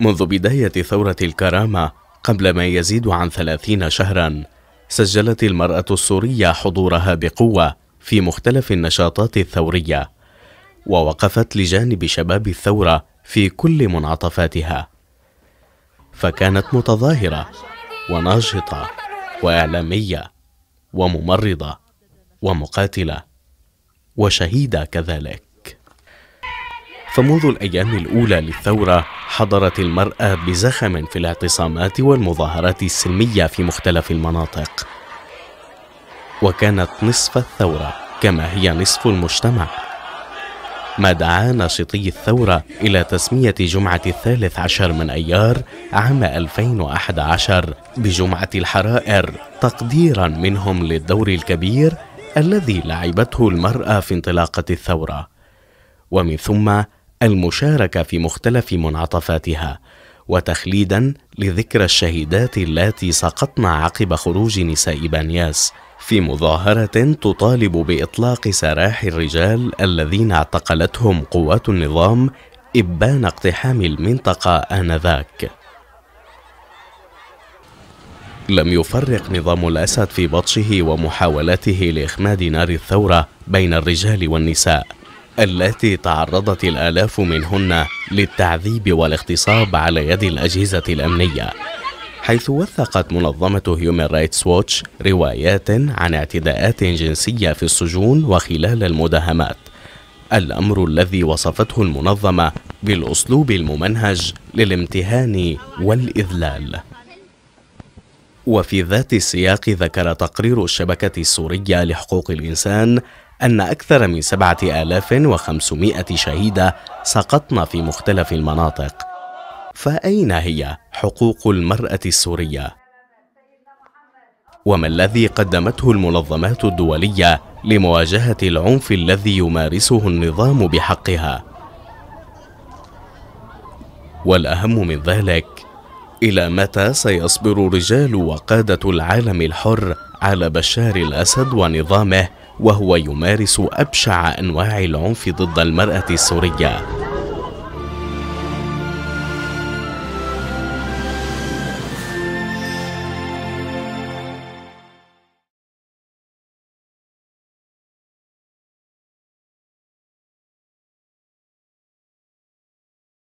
منذ بداية ثورة الكرامة قبل ما يزيد عن ثلاثين شهرا سجلت المرأة السورية حضورها بقوة في مختلف النشاطات الثورية ووقفت لجانب شباب الثورة في كل منعطفاتها فكانت متظاهرة وناشطة وإعلامية وممرضة ومقاتلة وشهيدة كذلك فمنذ الأيام الأولى للثورة حضرت المرأة بزخم في الاعتصامات والمظاهرات السلمية في مختلف المناطق وكانت نصف الثورة كما هي نصف المجتمع ما دعا ناشطي الثورة إلى تسمية جمعة الثالث عشر من أيار عام 2011 بجمعة الحرائر تقديرا منهم للدور الكبير الذي لعبته المرأة في انطلاقة الثورة ومن ثم المشاركه في مختلف منعطفاتها وتخليدا لذكرى الشهيدات اللاتي سقطن عقب خروج نساء بانياس في مظاهره تطالب باطلاق سراح الرجال الذين اعتقلتهم قوات النظام ابان اقتحام المنطقه انذاك لم يفرق نظام الاسد في بطشه ومحاولاته لاخماد نار الثوره بين الرجال والنساء التي تعرضت الآلاف منهن للتعذيب والاغتصاب على يد الأجهزة الأمنية حيث وثقت منظمة هيومن رايتس ووتش روايات عن اعتداءات جنسية في السجون وخلال المداهمات الأمر الذي وصفته المنظمة بالأسلوب الممنهج للامتهان والإذلال وفي ذات السياق ذكر تقرير الشبكة السورية لحقوق الإنسان أن أكثر من 7500 شهيدة سقطن في مختلف المناطق فأين هي حقوق المرأة السورية؟ وما الذي قدمته المنظمات الدولية لمواجهة العنف الذي يمارسه النظام بحقها؟ والأهم من ذلك إلى متى سيصبر رجال وقادة العالم الحر على بشار الأسد ونظامه وهو يمارس أبشع أنواع العنف ضد المرأة السورية